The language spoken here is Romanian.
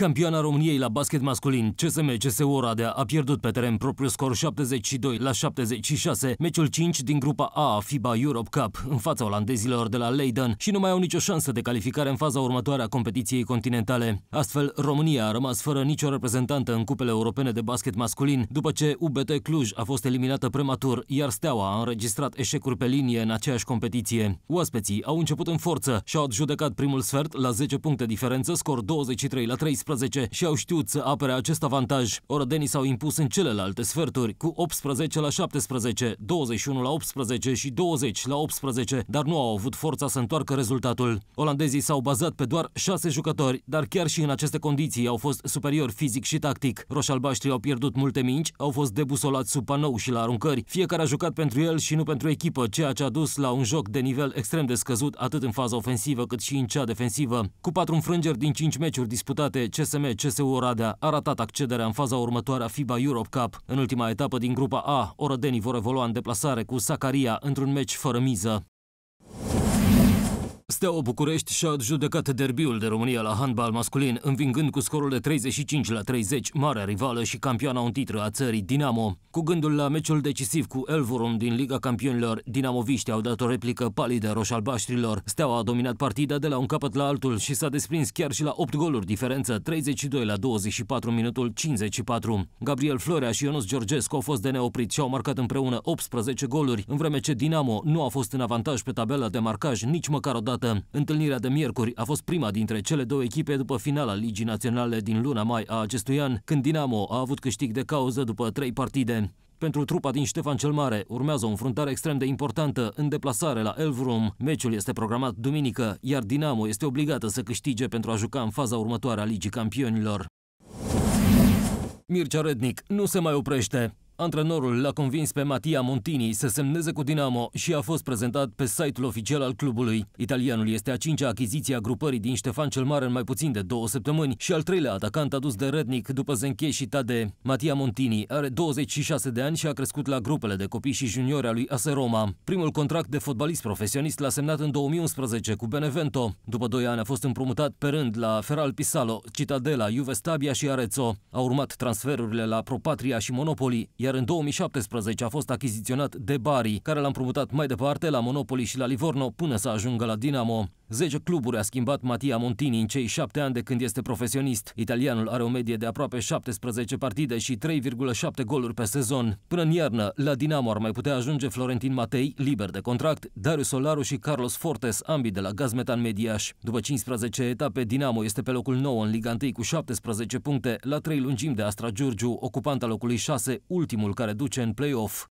Campioana României la basket masculin, CSM CSU Oradea a pierdut pe teren propriu scor 72 la 76, meciul 5 din grupa A a FIBA Europe Cup în fața olandezilor de la Leiden și nu mai au nicio șansă de calificare în faza următoare a competiției continentale. Astfel, România a rămas fără nicio reprezentantă în cupele europene de basket masculin, după ce UBT Cluj a fost eliminată prematur, iar Steaua a înregistrat eșecuri pe linie în aceeași competiție. Oaspeții au început în forță și au adjudecat primul sfert la 10 puncte diferență, scor 23 la 13 16 și au știut să apere acest avantaj. Orădenii s-au impus în celelalte sferturi cu 18 la 17, 21 la 18 și 20 la 18, dar nu au avut forța să întoarcă rezultatul. Olandezii s-au bazat pe doar 6 jucători, dar chiar și în aceste condiții au fost superiori fizic și tactic. Roșalbaștrii au pierdut multe minci, au fost debusolați sub panou și la aruncări. Fiecare a jucat pentru el și nu pentru echipă, ceea ce a dus la un joc de nivel extrem de scăzut atât în faza ofensivă cât și în cea defensivă. Cu patru înfrângeri din 5 meciuri disputate, CSM CSU Oradea a ratat accederea în faza următoare a FIBA Europe Cup. În ultima etapă din grupa A, orădenii vor evolua în deplasare cu Sacaria într-un meci fără miză. Steaua București și-a judecat derbiul de România la handbal masculin, învingând cu scorul de 35 la 30 marea rivală și campioana în titră a țării Dinamo. Cu gândul la meciul decisiv cu Elvorum din Liga Campionilor, dinamoviștii au dat o replică palidă roșalbaștrilor. Steaua a dominat partida de la un capăt la altul și s-a desprins chiar și la 8 goluri diferență, 32 la 24 minutul 54. Gabriel Florea și Ionus Georgescu au fost de neoprit și au marcat împreună 18 goluri, în vreme ce Dinamo nu a fost în avantaj pe tabela de marcaj nici măcar o dată Întâlnirea de miercuri a fost prima dintre cele două echipe după finala Ligii Naționale din luna mai a acestui an, când Dinamo a avut câștig de cauză după trei partide. Pentru trupa din Ștefan cel Mare urmează o înfruntare extrem de importantă în deplasare la Elvrum. Meciul este programat duminică, iar Dinamo este obligată să câștige pentru a juca în faza următoare a Ligii Campionilor. Mircea Rednic nu se mai oprește. Antrenorul l-a convins pe Mattia Montini să semneze cu Dinamo și a fost prezentat pe site-ul oficial al clubului. Italianul este a cincea achiziție a grupării din Ștefan cel Mare în mai puțin de două săptămâni și al treilea atacant adus de Rednic după Zenche și Tade. Mattia Montini are 26 de ani și a crescut la grupele de copii și juniori a lui Ase Roma. Primul contract de fotbalist profesionist l-a semnat în 2011 cu Benevento. După doi ani a fost împrumutat pe rând la Feral Pisalo, Citadela, Juve Stabia și Arezzo. Au urmat transferurile la Propatria și Monopoli, iar iar în 2017 a fost achiziționat de Bari, care l-a împrumutat mai departe la Monopoli și la Livorno până să ajungă la Dinamo. Zece cluburi a schimbat Mattia Montini în cei șapte ani de când este profesionist. Italianul are o medie de aproape 17 partide și 3,7 goluri pe sezon. Până în iarnă, la Dinamo ar mai putea ajunge Florentin Matei, liber de contract, Darius Solaru și Carlos Fortes, ambii de la Gazmetan Mediaș. După 15 etape, Dinamo este pe locul 9 în Liga 1 cu 17 puncte, la 3 lungimi de Astra Giurgiu, ocupanta locului 6, ultimul ultimul care duce în play-off